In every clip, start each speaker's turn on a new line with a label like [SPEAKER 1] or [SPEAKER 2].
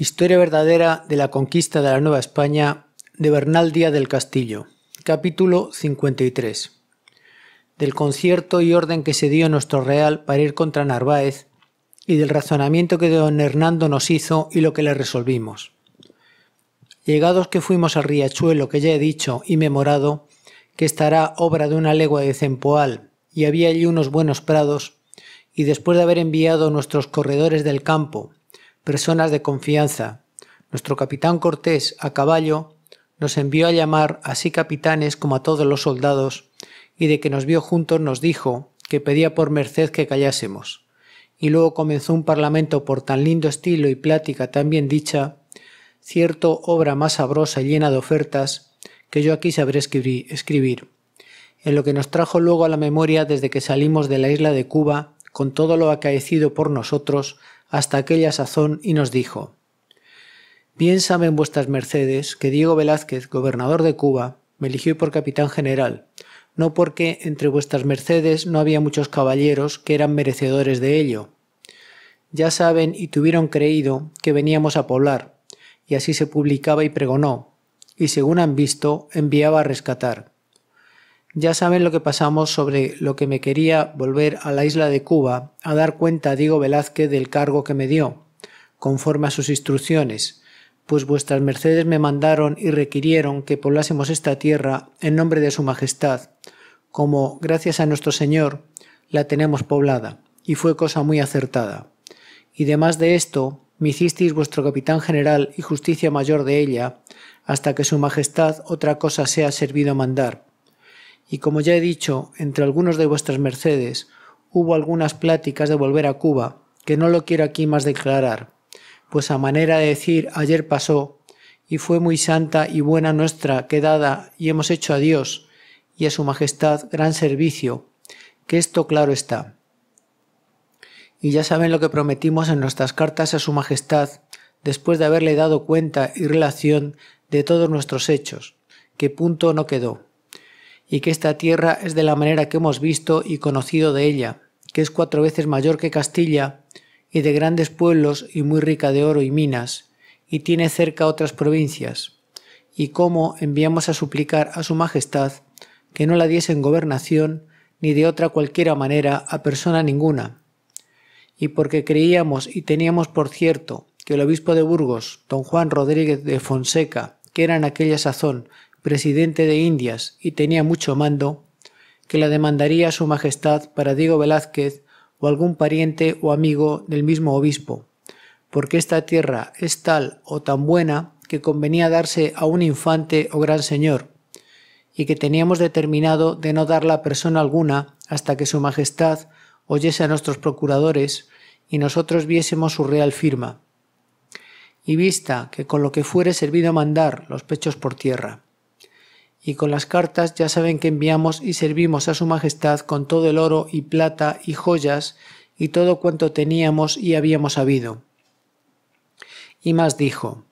[SPEAKER 1] Historia verdadera de la conquista de la Nueva España de Bernal Díaz del Castillo. Capítulo 53. Del concierto y orden que se dio nuestro real para ir contra Narváez y del razonamiento que don Hernando nos hizo y lo que le resolvimos. Llegados que fuimos al riachuelo que ya he dicho y memorado, que estará obra de una legua de Cempoal, y había allí unos buenos prados, y después de haber enviado nuestros corredores del campo personas de confianza. Nuestro capitán Cortés, a caballo, nos envió a llamar así capitanes como a todos los soldados, y de que nos vio juntos nos dijo que pedía por merced que callásemos. Y luego comenzó un parlamento por tan lindo estilo y plática tan bien dicha, cierto obra más sabrosa y llena de ofertas, que yo aquí sabré escribir, en lo que nos trajo luego a la memoria desde que salimos de la isla de Cuba, con todo lo acaecido por nosotros hasta aquella sazón y nos dijo, Bien saben vuestras mercedes que Diego Velázquez, gobernador de Cuba, me eligió por capitán general, no porque entre vuestras mercedes no había muchos caballeros que eran merecedores de ello. Ya saben y tuvieron creído que veníamos a poblar, y así se publicaba y pregonó, y según han visto, enviaba a rescatar. Ya saben lo que pasamos sobre lo que me quería volver a la isla de Cuba a dar cuenta a Diego Velázquez del cargo que me dio, conforme a sus instrucciones, pues vuestras mercedes me mandaron y requirieron que poblásemos esta tierra en nombre de su majestad, como, gracias a nuestro Señor, la tenemos poblada, y fue cosa muy acertada. Y demás de esto, me hicisteis vuestro capitán general y justicia mayor de ella, hasta que su majestad otra cosa sea servido mandar, y como ya he dicho, entre algunos de vuestras mercedes hubo algunas pláticas de volver a Cuba, que no lo quiero aquí más declarar, pues a manera de decir ayer pasó, y fue muy santa y buena nuestra quedada, y hemos hecho a Dios y a su majestad gran servicio, que esto claro está. Y ya saben lo que prometimos en nuestras cartas a su majestad, después de haberle dado cuenta y relación de todos nuestros hechos, que punto no quedó y que esta tierra es de la manera que hemos visto y conocido de ella, que es cuatro veces mayor que Castilla, y de grandes pueblos y muy rica de oro y minas, y tiene cerca otras provincias, y cómo enviamos a suplicar a su Majestad que no la diese en gobernación ni de otra cualquiera manera a persona ninguna. Y porque creíamos y teníamos por cierto que el obispo de Burgos, don Juan Rodríguez de Fonseca, que era en aquella sazón presidente de Indias y tenía mucho mando, que la demandaría su majestad para Diego Velázquez o algún pariente o amigo del mismo obispo, porque esta tierra es tal o tan buena que convenía darse a un infante o gran señor, y que teníamos determinado de no darla a persona alguna hasta que su majestad oyese a nuestros procuradores y nosotros viésemos su real firma. Y vista que con lo que fuere servido mandar los pechos por tierra y con las cartas ya saben que enviamos y servimos a su Majestad con todo el oro y plata y joyas y todo cuanto teníamos y habíamos habido. Y más dijo,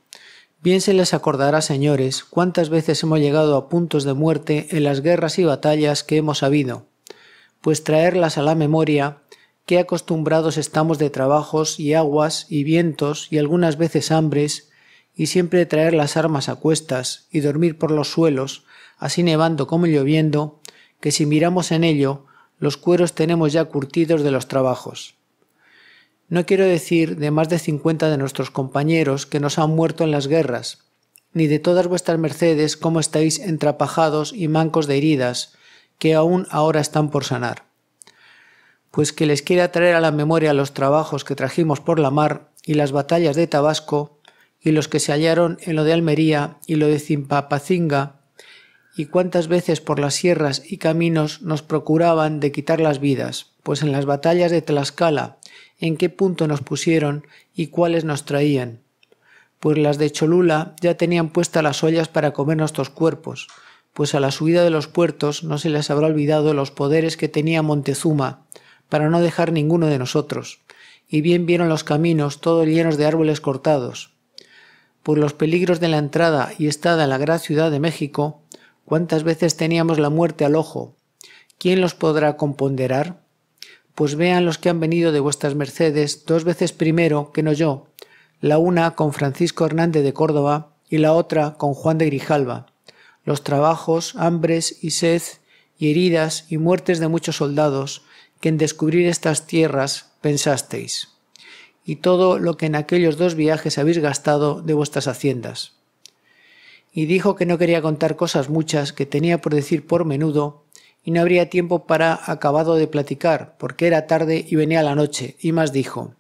[SPEAKER 1] Bien se les acordará, señores, cuántas veces hemos llegado a puntos de muerte en las guerras y batallas que hemos habido, pues traerlas a la memoria, qué acostumbrados estamos de trabajos y aguas y vientos y algunas veces hambres, y siempre traer las armas a cuestas y dormir por los suelos, así nevando como lloviendo, que si miramos en ello, los cueros tenemos ya curtidos de los trabajos. No quiero decir de más de cincuenta de nuestros compañeros que nos han muerto en las guerras, ni de todas vuestras mercedes cómo estáis entrapajados y mancos de heridas, que aún ahora están por sanar. Pues que les quiera traer a la memoria los trabajos que trajimos por la mar y las batallas de Tabasco, y los que se hallaron en lo de Almería y lo de Zimpapacinga, y cuántas veces por las sierras y caminos nos procuraban de quitar las vidas, pues en las batallas de Tlaxcala, en qué punto nos pusieron y cuáles nos traían. Pues las de Cholula ya tenían puestas las ollas para comer nuestros cuerpos, pues a la subida de los puertos no se les habrá olvidado los poderes que tenía Montezuma, para no dejar ninguno de nosotros, y bien vieron los caminos todos llenos de árboles cortados. Por pues los peligros de la entrada y estada en la gran ciudad de México, ¿Cuántas veces teníamos la muerte al ojo? ¿Quién los podrá componderar? Pues vean los que han venido de vuestras mercedes dos veces primero que no yo, la una con Francisco Hernández de Córdoba y la otra con Juan de Grijalva. Los trabajos, hambres y sed y heridas y muertes de muchos soldados que en descubrir estas tierras pensasteis, y todo lo que en aquellos dos viajes habéis gastado de vuestras haciendas y dijo que no quería contar cosas muchas que tenía por decir por menudo y no habría tiempo para acabado de platicar, porque era tarde y venía la noche, y más dijo.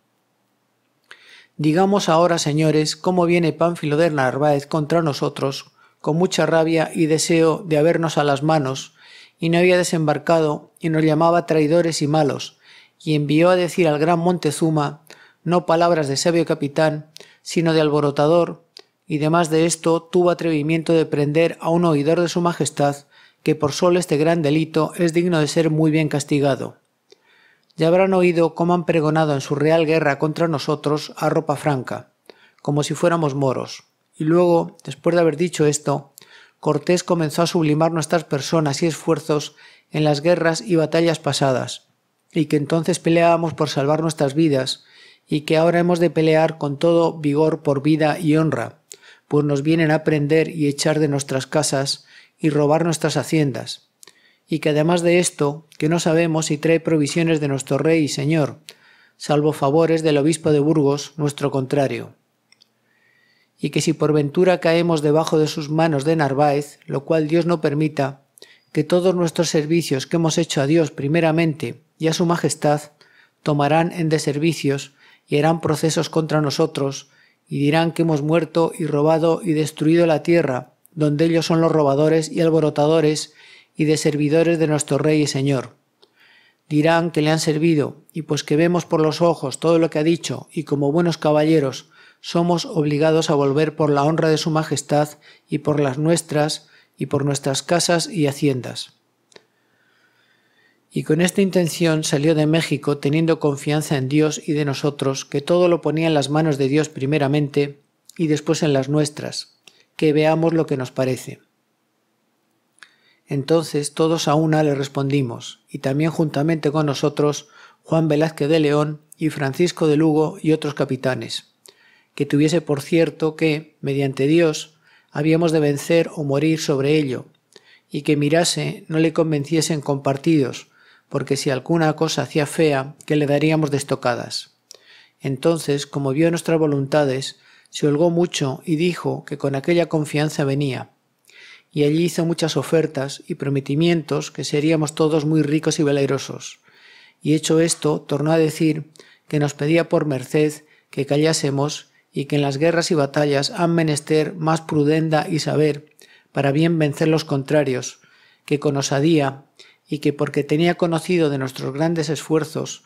[SPEAKER 1] Digamos ahora, señores, cómo viene Pánfilo de Narváez contra nosotros, con mucha rabia y deseo de habernos a las manos, y no había desembarcado, y nos llamaba traidores y malos, y envió a decir al gran Montezuma, no palabras de sabio capitán, sino de alborotador, y además de esto tuvo atrevimiento de prender a un oidor de su majestad, que por solo este gran delito es digno de ser muy bien castigado. Ya habrán oído cómo han pregonado en su real guerra contra nosotros a ropa franca, como si fuéramos moros. Y luego, después de haber dicho esto, Cortés comenzó a sublimar nuestras personas y esfuerzos en las guerras y batallas pasadas, y que entonces peleábamos por salvar nuestras vidas, y que ahora hemos de pelear con todo vigor por vida y honra, pues nos vienen a prender y echar de nuestras casas y robar nuestras haciendas. Y que además de esto, que no sabemos si trae provisiones de nuestro rey y señor, salvo favores del obispo de Burgos, nuestro contrario. Y que si por ventura caemos debajo de sus manos de Narváez, lo cual Dios no permita, que todos nuestros servicios que hemos hecho a Dios primeramente y a su majestad, tomarán en deservicios y harán procesos contra nosotros, y dirán que hemos muerto y robado y destruido la tierra, donde ellos son los robadores y alborotadores y de servidores de nuestro Rey y Señor. Dirán que le han servido, y pues que vemos por los ojos todo lo que ha dicho, y como buenos caballeros somos obligados a volver por la honra de su Majestad y por las nuestras, y por nuestras casas y haciendas y con esta intención salió de México teniendo confianza en Dios y de nosotros, que todo lo ponía en las manos de Dios primeramente y después en las nuestras, que veamos lo que nos parece. Entonces todos a una le respondimos, y también juntamente con nosotros Juan Velázquez de León y Francisco de Lugo y otros capitanes, que tuviese por cierto que, mediante Dios, habíamos de vencer o morir sobre ello, y que mirase no le convenciesen compartidos, porque si alguna cosa hacía fea, que le daríamos de estocadas. Entonces, como vio nuestras voluntades, se holgó mucho y dijo que con aquella confianza venía. Y allí hizo muchas ofertas y prometimientos que seríamos todos muy ricos y valerosos. Y hecho esto, tornó a decir que nos pedía por merced que callásemos y que en las guerras y batallas han menester más prudenda y saber para bien vencer los contrarios, que con osadía y que porque tenía conocido de nuestros grandes esfuerzos,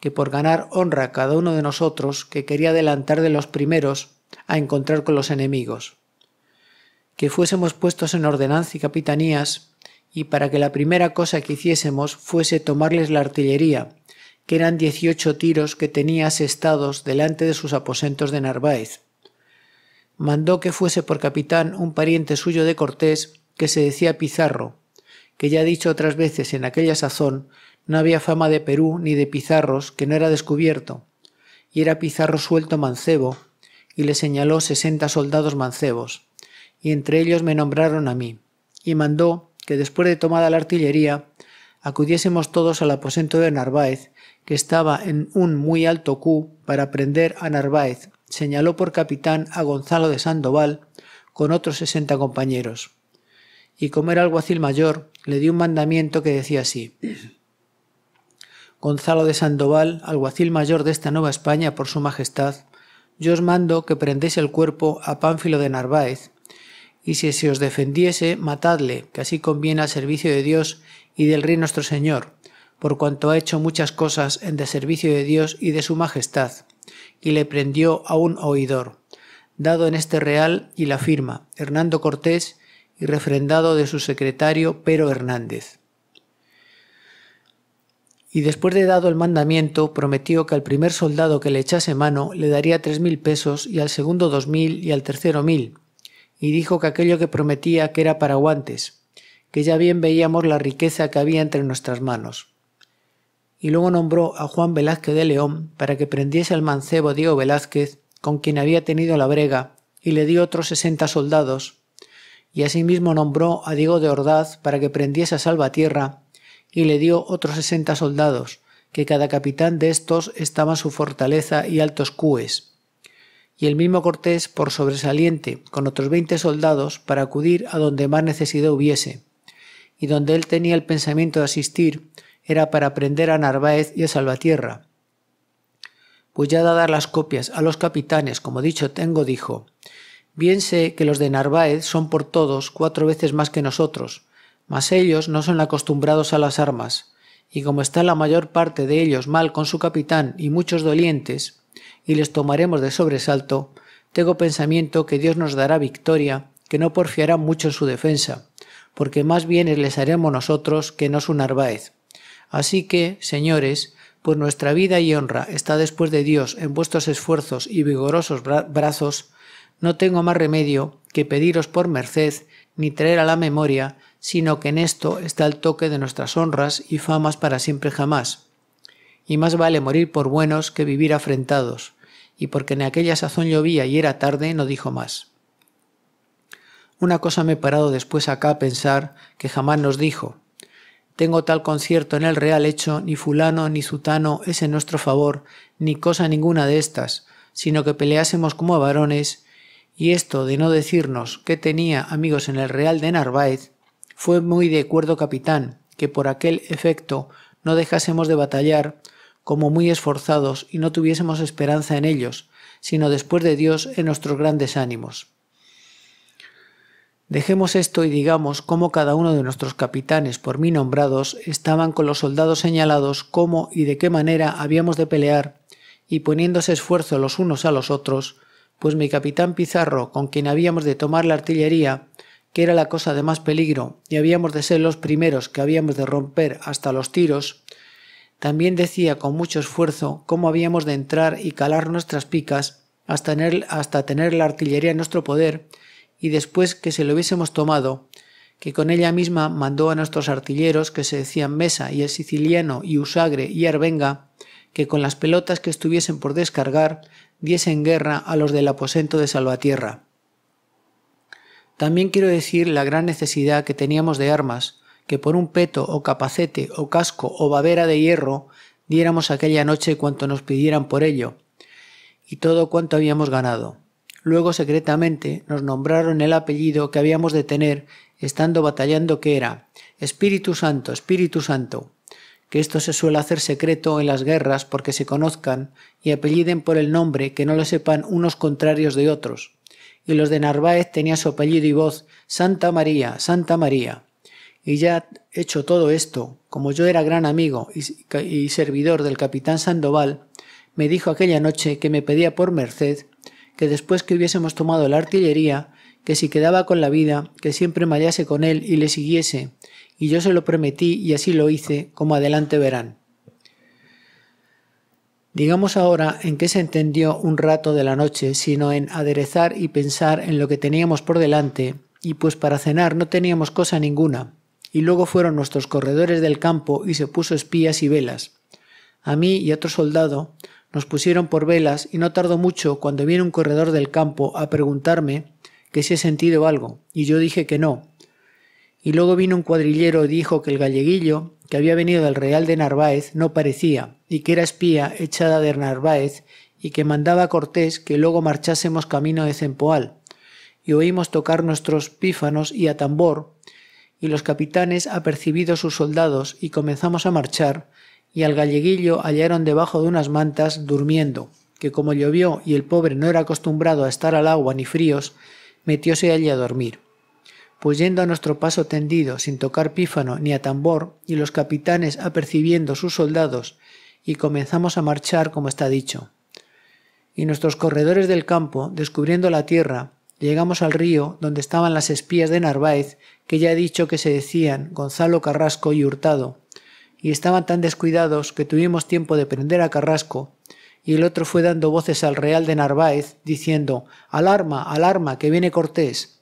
[SPEAKER 1] que por ganar honra cada uno de nosotros, que quería adelantar de los primeros a encontrar con los enemigos. Que fuésemos puestos en ordenanza y capitanías, y para que la primera cosa que hiciésemos fuese tomarles la artillería, que eran dieciocho tiros que tenía asestados delante de sus aposentos de Narváez. Mandó que fuese por capitán un pariente suyo de Cortés, que se decía Pizarro, que ya dicho otras veces en aquella sazón, no había fama de Perú ni de Pizarros que no era descubierto, y era Pizarro suelto mancebo, y le señaló sesenta soldados mancebos, y entre ellos me nombraron a mí, y mandó que después de tomada la artillería, acudiésemos todos al aposento de Narváez, que estaba en un muy alto cu para prender a Narváez, señaló por capitán a Gonzalo de Sandoval, con otros sesenta compañeros y como era alguacil mayor, le dio un mandamiento que decía así. Gonzalo de Sandoval, alguacil mayor de esta Nueva España por su majestad, yo os mando que prendéis el cuerpo a Pánfilo de Narváez, y si se os defendiese, matadle, que así conviene al servicio de Dios y del Rey nuestro Señor, por cuanto ha hecho muchas cosas en deservicio de Dios y de su majestad, y le prendió a un oidor, dado en este real y la firma, Hernando Cortés, y refrendado de su secretario Pero Hernández. Y después de dado el mandamiento, prometió que al primer soldado que le echase mano le daría tres mil pesos y al segundo dos mil y al tercero mil, y dijo que aquello que prometía que era para guantes, que ya bien veíamos la riqueza que había entre nuestras manos. Y luego nombró a Juan Velázquez de León para que prendiese al mancebo Diego Velázquez, con quien había tenido la brega, y le dio otros sesenta soldados, y asimismo nombró a Diego de Ordaz para que prendiese a Salvatierra y le dio otros sesenta soldados, que cada capitán de estos estaba en su fortaleza y altos cúes. Y el mismo Cortés por sobresaliente, con otros veinte soldados, para acudir a donde más necesidad hubiese. Y donde él tenía el pensamiento de asistir era para prender a Narváez y a Salvatierra. Pues ya dar las copias a los capitanes, como dicho tengo, dijo, Bien sé que los de Narváez son por todos cuatro veces más que nosotros, mas ellos no son acostumbrados a las armas, y como está la mayor parte de ellos mal con su capitán y muchos dolientes, y les tomaremos de sobresalto, tengo pensamiento que Dios nos dará victoria, que no porfiará mucho en su defensa, porque más bienes les haremos nosotros que no su Narváez. Así que, señores, pues nuestra vida y honra está después de Dios en vuestros esfuerzos y vigorosos brazos, no tengo más remedio que pediros por merced ni traer a la memoria, sino que en esto está el toque de nuestras honras y famas para siempre jamás. Y más vale morir por buenos que vivir afrentados, y porque en aquella sazón llovía y era tarde, no dijo más. Una cosa me he parado después acá a pensar que jamás nos dijo. Tengo tal concierto en el real hecho, ni fulano ni zutano es en nuestro favor, ni cosa ninguna de estas, sino que peleásemos como varones y esto de no decirnos que tenía amigos en el Real de Narváez, fue muy de acuerdo capitán que por aquel efecto no dejásemos de batallar como muy esforzados y no tuviésemos esperanza en ellos, sino después de Dios en nuestros grandes ánimos. Dejemos esto y digamos cómo cada uno de nuestros capitanes por mí nombrados estaban con los soldados señalados, cómo y de qué manera habíamos de pelear, y poniéndose esfuerzo los unos a los otros, pues mi capitán Pizarro, con quien habíamos de tomar la artillería, que era la cosa de más peligro, y habíamos de ser los primeros que habíamos de romper hasta los tiros, también decía con mucho esfuerzo cómo habíamos de entrar y calar nuestras picas hasta tener, hasta tener la artillería en nuestro poder, y después que se lo hubiésemos tomado, que con ella misma mandó a nuestros artilleros, que se decían Mesa y el siciliano y Usagre y Arvenga, que con las pelotas que estuviesen por descargar diesen guerra a los del aposento de Salvatierra. También quiero decir la gran necesidad que teníamos de armas, que por un peto o capacete o casco o babera de hierro diéramos aquella noche cuanto nos pidieran por ello, y todo cuanto habíamos ganado. Luego secretamente nos nombraron el apellido que habíamos de tener estando batallando que era Espíritu Santo, Espíritu Santo que esto se suele hacer secreto en las guerras porque se conozcan y apelliden por el nombre que no lo sepan unos contrarios de otros. Y los de Narváez tenía su apellido y voz Santa María, Santa María. Y ya hecho todo esto, como yo era gran amigo y servidor del capitán Sandoval, me dijo aquella noche que me pedía por merced que después que hubiésemos tomado la artillería que si quedaba con la vida, que siempre me hallase con él y le siguiese, y yo se lo prometí y así lo hice, como adelante verán. Digamos ahora en qué se entendió un rato de la noche, sino en aderezar y pensar en lo que teníamos por delante, y pues para cenar no teníamos cosa ninguna, y luego fueron nuestros corredores del campo y se puso espías y velas. A mí y otro soldado nos pusieron por velas y no tardó mucho cuando vino un corredor del campo a preguntarme que si he sentido algo, y yo dije que no. Y luego vino un cuadrillero y dijo que el galleguillo, que había venido del Real de Narváez, no parecía, y que era espía echada de Narváez, y que mandaba a Cortés que luego marchásemos camino de Cempoal. Y oímos tocar nuestros pífanos y a tambor, y los capitanes apercibidos sus soldados, y comenzamos a marchar, y al galleguillo hallaron debajo de unas mantas durmiendo, que como llovió y el pobre no era acostumbrado a estar al agua ni fríos, metióse allí a dormir. Pues yendo a nuestro paso tendido, sin tocar pífano ni a tambor, y los capitanes apercibiendo sus soldados, y comenzamos a marchar como está dicho. Y nuestros corredores del campo, descubriendo la tierra, llegamos al río donde estaban las espías de Narváez, que ya he dicho que se decían Gonzalo Carrasco y Hurtado, y estaban tan descuidados que tuvimos tiempo de prender a Carrasco y el otro fue dando voces al Real de Narváez, diciendo Alarma, alarma, que viene Cortés.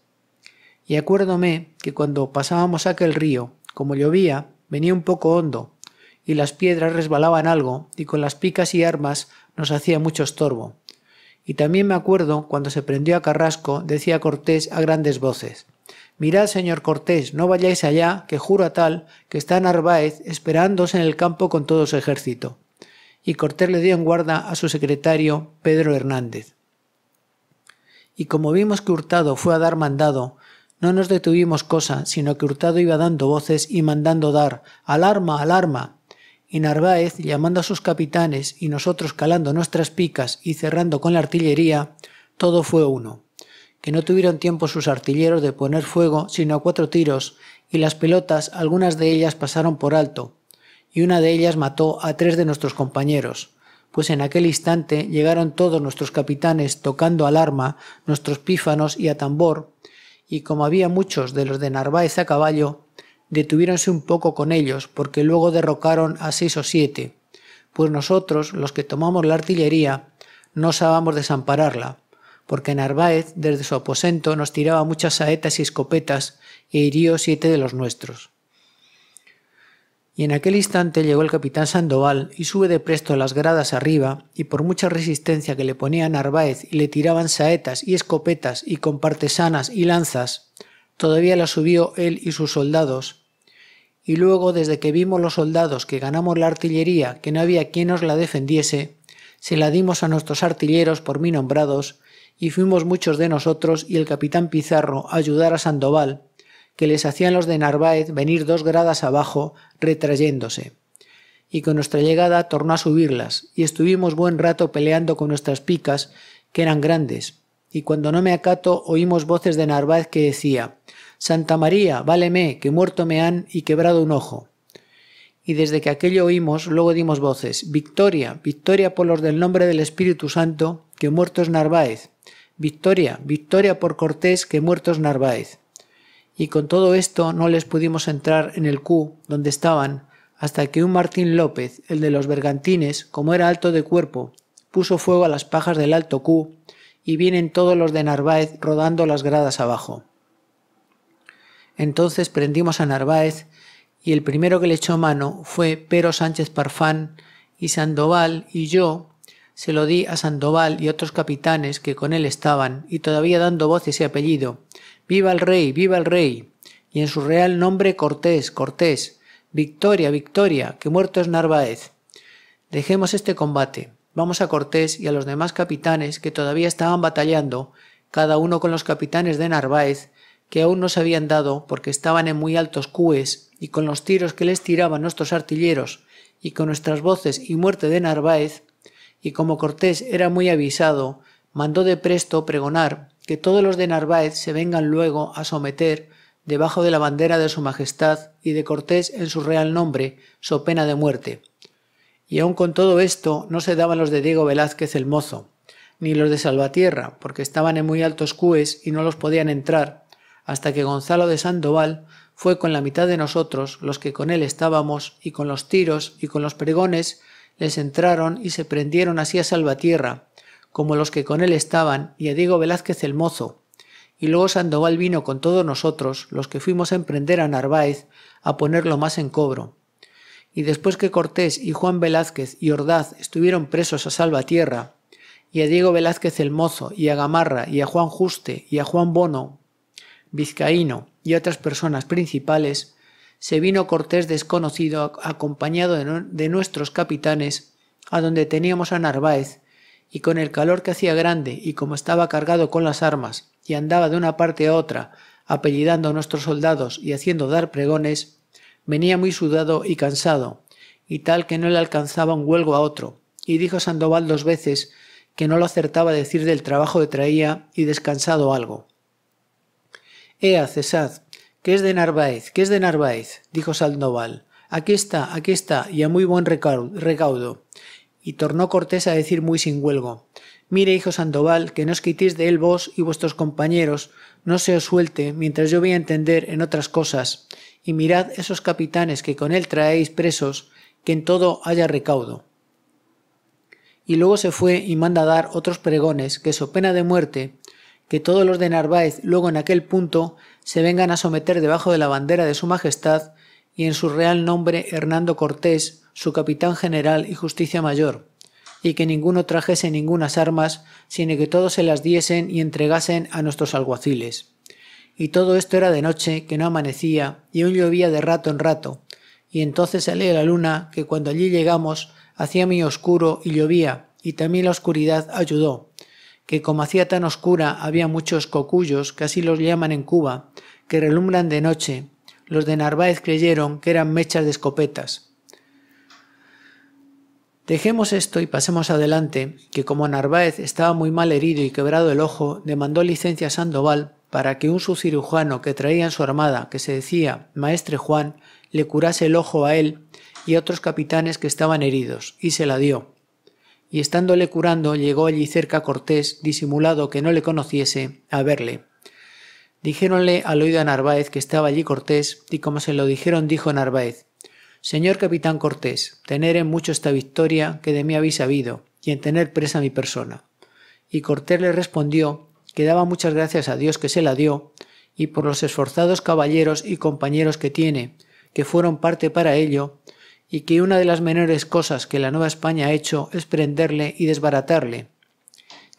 [SPEAKER 1] Y acuérdome que cuando pasábamos aquel río, como llovía, venía un poco hondo, y las piedras resbalaban algo, y con las picas y armas nos hacía mucho estorbo. Y también me acuerdo cuando se prendió a Carrasco, decía Cortés a grandes voces Mirad, señor Cortés, no vayáis allá, que juro a tal que está Narváez esperándose en el campo con todo su ejército y Cortés le dio en guarda a su secretario Pedro Hernández. Y como vimos que Hurtado fue a dar mandado, no nos detuvimos cosa, sino que Hurtado iba dando voces y mandando dar alarma, alarma, y Narváez, llamando a sus capitanes y nosotros calando nuestras picas y cerrando con la artillería, todo fue uno. Que no tuvieron tiempo sus artilleros de poner fuego sino a cuatro tiros, y las pelotas, algunas de ellas pasaron por alto, y una de ellas mató a tres de nuestros compañeros, pues en aquel instante llegaron todos nuestros capitanes tocando alarma, nuestros pífanos y a tambor, y como había muchos de los de Narváez a caballo, detuviéronse un poco con ellos, porque luego derrocaron a seis o siete, pues nosotros, los que tomamos la artillería, no sabamos desampararla, porque Narváez desde su aposento nos tiraba muchas saetas y escopetas, e hirió siete de los nuestros. Y en aquel instante llegó el capitán Sandoval y sube de presto las gradas arriba, y por mucha resistencia que le ponía Narváez y le tiraban saetas y escopetas y con partesanas y lanzas, todavía la subió él y sus soldados. Y luego, desde que vimos los soldados que ganamos la artillería, que no había quien nos la defendiese, se la dimos a nuestros artilleros por mí nombrados, y fuimos muchos de nosotros y el capitán Pizarro a ayudar a Sandoval, que les hacían los de Narváez venir dos gradas abajo, retrayéndose. Y con nuestra llegada tornó a subirlas, y estuvimos buen rato peleando con nuestras picas, que eran grandes, y cuando no me acato oímos voces de Narváez que decía Santa María, váleme, que muerto me han y quebrado un ojo. Y desde que aquello oímos, luego dimos voces Victoria, victoria por los del nombre del Espíritu Santo, que muertos Narváez. Victoria, victoria por Cortés, que muertos Narváez y con todo esto no les pudimos entrar en el Q donde estaban hasta que un Martín López, el de los bergantines, como era alto de cuerpo, puso fuego a las pajas del alto Q y vienen todos los de Narváez rodando las gradas abajo. Entonces prendimos a Narváez y el primero que le echó mano fue Pero Sánchez Parfán y Sandoval y yo se lo di a Sandoval y otros capitanes que con él estaban y todavía dando voces y apellido Viva el rey, viva el rey. Y en su real nombre Cortés, Cortés. Victoria, victoria, que muerto es Narváez. Dejemos este combate. Vamos a Cortés y a los demás capitanes que todavía estaban batallando, cada uno con los capitanes de Narváez, que aún no se habían dado porque estaban en muy altos cúes y con los tiros que les tiraban nuestros artilleros y con nuestras voces y muerte de Narváez, y como Cortés era muy avisado, mandó de presto pregonar que todos los de Narváez se vengan luego a someter debajo de la bandera de su majestad y de Cortés en su real nombre, so pena de muerte. Y aun con todo esto no se daban los de Diego Velázquez el Mozo, ni los de Salvatierra, porque estaban en muy altos cúes y no los podían entrar, hasta que Gonzalo de Sandoval fue con la mitad de nosotros, los que con él estábamos, y con los tiros y con los pregones les entraron y se prendieron así a Salvatierra, como los que con él estaban, y a Diego Velázquez el mozo. Y luego Sandoval vino con todos nosotros, los que fuimos a emprender a Narváez, a ponerlo más en cobro. Y después que Cortés y Juan Velázquez y Ordaz estuvieron presos a Salvatierra, y a Diego Velázquez el Mozo, y a Gamarra, y a Juan Juste, y a Juan Bono, Vizcaíno, y otras personas principales, se vino Cortés desconocido acompañado de, de nuestros capitanes, a donde teníamos a Narváez, y con el calor que hacía grande y como estaba cargado con las armas y andaba de una parte a otra, apellidando a nuestros soldados y haciendo dar pregones, venía muy sudado y cansado, y tal que no le alcanzaba un huelgo a otro, y dijo Sandoval dos veces que no lo acertaba a decir del trabajo que traía y descansado algo. Ea, cesad, que es de Narváez, que es de Narváez, dijo Sandoval. Aquí está, aquí está, y a muy buen recaudo. Y tornó Cortés a decir muy sin huelgo Mire, hijo Sandoval, que no os quitéis de él vos y vuestros compañeros, no se os suelte, mientras yo voy a entender en otras cosas, y mirad esos capitanes que con él traéis presos, que en todo haya recaudo. Y luego se fue y manda dar otros pregones, que so pena de muerte, que todos los de Narváez luego en aquel punto se vengan a someter debajo de la bandera de su majestad y en su real nombre Hernando Cortés, su capitán general y justicia mayor, y que ninguno trajese ningunas armas, sino que todos se las diesen y entregasen a nuestros alguaciles. Y todo esto era de noche, que no amanecía, y aún llovía de rato en rato, y entonces salía la luna, que cuando allí llegamos, hacía muy oscuro y llovía, y también la oscuridad ayudó, que como hacía tan oscura había muchos cocuyos, que así los llaman en Cuba, que relumbran de noche, los de Narváez creyeron que eran mechas de escopetas. Dejemos esto y pasemos adelante, que como Narváez estaba muy mal herido y quebrado el ojo, demandó licencia a Sandoval para que un cirujano que traía en su armada, que se decía Maestre Juan, le curase el ojo a él y a otros capitanes que estaban heridos, y se la dio. Y estándole curando, llegó allí cerca Cortés, disimulado que no le conociese, a verle. Dijéronle al oído a Narváez que estaba allí Cortés, y como se lo dijeron, dijo Narváez, Señor capitán Cortés, tener en mucho esta victoria que de mí habéis sabido, y en tener presa mi persona. Y Cortés le respondió que daba muchas gracias a Dios que se la dio, y por los esforzados caballeros y compañeros que tiene, que fueron parte para ello, y que una de las menores cosas que la Nueva España ha hecho es prenderle y desbaratarle,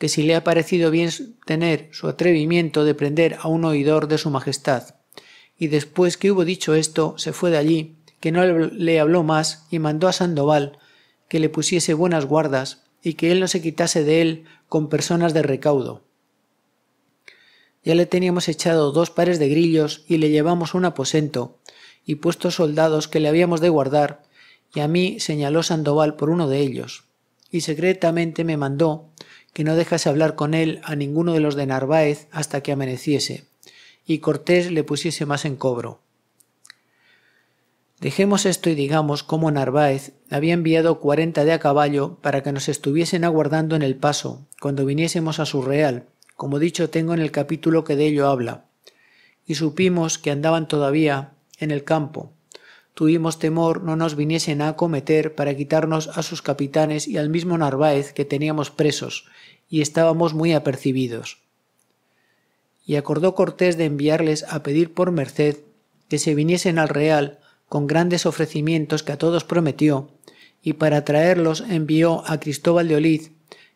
[SPEAKER 1] que si le ha parecido bien tener su atrevimiento de prender a un oidor de su majestad. Y después que hubo dicho esto, se fue de allí, que no le habló más, y mandó a Sandoval que le pusiese buenas guardas, y que él no se quitase de él con personas de recaudo. Ya le teníamos echado dos pares de grillos y le llevamos un aposento, y puestos soldados que le habíamos de guardar, y a mí señaló Sandoval por uno de ellos, y secretamente me mandó que no dejase hablar con él a ninguno de los de Narváez hasta que amaneciese, y Cortés le pusiese más en cobro. Dejemos esto y digamos cómo Narváez había enviado cuarenta de a caballo para que nos estuviesen aguardando en el paso, cuando viniésemos a su real, como dicho tengo en el capítulo que de ello habla, y supimos que andaban todavía en el campo, tuvimos temor no nos viniesen a acometer para quitarnos a sus capitanes y al mismo Narváez que teníamos presos, y estábamos muy apercibidos. Y acordó Cortés de enviarles a pedir por merced que se viniesen al Real con grandes ofrecimientos que a todos prometió, y para traerlos envió a Cristóbal de Olid,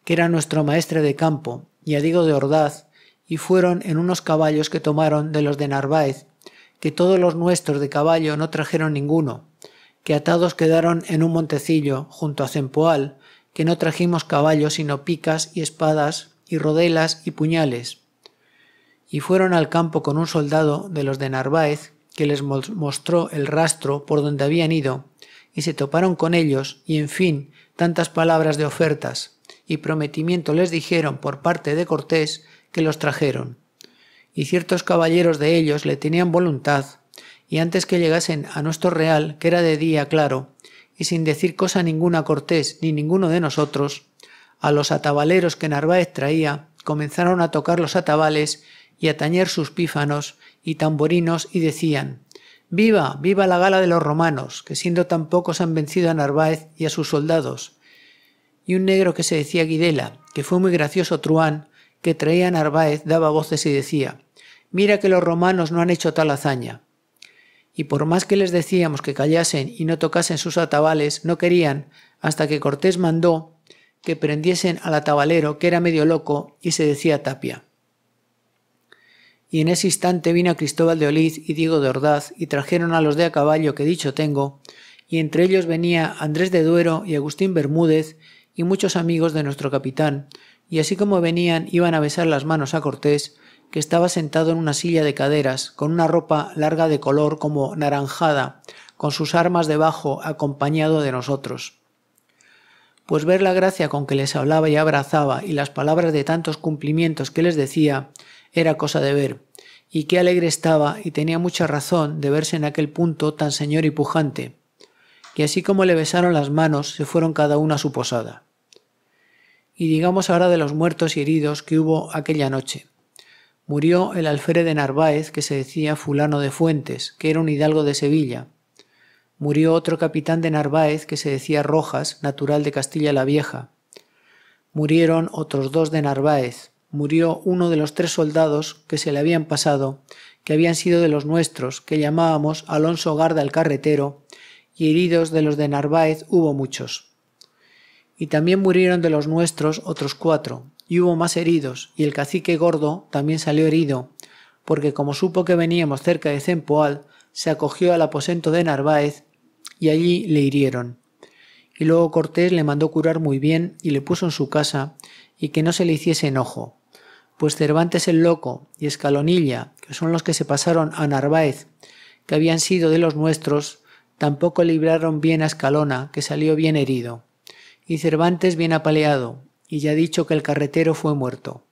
[SPEAKER 1] que era nuestro maestre de campo, y a Diego de Ordaz, y fueron en unos caballos que tomaron de los de Narváez que todos los nuestros de caballo no trajeron ninguno, que atados quedaron en un montecillo junto a Cempoal, que no trajimos caballo sino picas y espadas y rodelas y puñales. Y fueron al campo con un soldado de los de Narváez, que les mostró el rastro por donde habían ido, y se toparon con ellos, y en fin, tantas palabras de ofertas, y prometimiento les dijeron por parte de Cortés que los trajeron y ciertos caballeros de ellos le tenían voluntad, y antes que llegasen a nuestro real, que era de día claro, y sin decir cosa ninguna Cortés ni ninguno de nosotros, a los atabaleros que Narváez traía, comenzaron a tocar los atabales y a tañer sus pífanos y tamborinos y decían, Viva, viva la gala de los romanos, que siendo tan pocos han vencido a Narváez y a sus soldados. Y un negro que se decía Guidela, que fue muy gracioso truán, que traía Narváez, daba voces y decía, mira que los romanos no han hecho tal hazaña. Y por más que les decíamos que callasen y no tocasen sus atabales, no querían, hasta que Cortés mandó que prendiesen al atabalero, que era medio loco, y se decía tapia. Y en ese instante vino Cristóbal de Oliz y Diego de Ordaz, y trajeron a los de a caballo que dicho tengo, y entre ellos venía Andrés de Duero y Agustín Bermúdez, y muchos amigos de nuestro capitán, y así como venían iban a besar las manos a Cortés, que estaba sentado en una silla de caderas, con una ropa larga de color como naranjada, con sus armas debajo, acompañado de nosotros. Pues ver la gracia con que les hablaba y abrazaba y las palabras de tantos cumplimientos que les decía, era cosa de ver, y qué alegre estaba y tenía mucha razón de verse en aquel punto tan señor y pujante. que así como le besaron las manos, se fueron cada uno a su posada. Y digamos ahora de los muertos y heridos que hubo aquella noche murió el alférez de Narváez que se decía fulano de Fuentes, que era un hidalgo de Sevilla. Murió otro capitán de Narváez que se decía Rojas, natural de Castilla la Vieja. Murieron otros dos de Narváez. Murió uno de los tres soldados que se le habían pasado, que habían sido de los nuestros, que llamábamos Alonso Garda el carretero, y heridos de los de Narváez hubo muchos. Y también murieron de los nuestros otros cuatro, y hubo más heridos, y el cacique gordo también salió herido, porque como supo que veníamos cerca de Zempoal, se acogió al aposento de Narváez y allí le hirieron. Y luego Cortés le mandó curar muy bien y le puso en su casa y que no se le hiciese enojo. Pues Cervantes el Loco y Escalonilla, que son los que se pasaron a Narváez, que habían sido de los nuestros, tampoco libraron bien a Escalona, que salió bien herido. Y Cervantes bien apaleado, y ya dicho que el carretero fue muerto.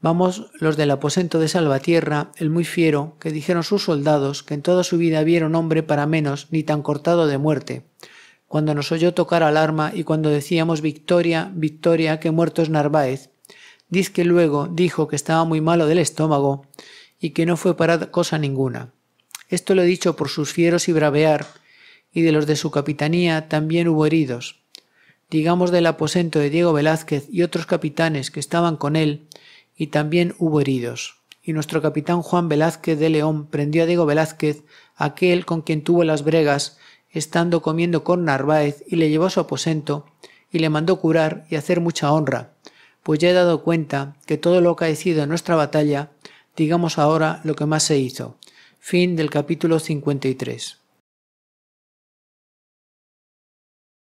[SPEAKER 1] Vamos los del aposento de Salvatierra, el muy fiero, que dijeron sus soldados que en toda su vida vieron hombre para menos ni tan cortado de muerte, cuando nos oyó tocar alarma y cuando decíamos victoria, victoria, que muerto es Narváez, diz que luego dijo que estaba muy malo del estómago y que no fue para cosa ninguna. Esto lo he dicho por sus fieros y bravear, y de los de su capitanía también hubo heridos, digamos del aposento de Diego Velázquez y otros capitanes que estaban con él, y también hubo heridos. Y nuestro capitán Juan Velázquez de León prendió a Diego Velázquez, aquel con quien tuvo las bregas, estando comiendo con Narváez, y le llevó a su aposento, y le mandó curar y hacer mucha honra, pues ya he dado cuenta que todo lo acaecido en nuestra batalla, digamos ahora lo que más se hizo. Fin del capítulo 53.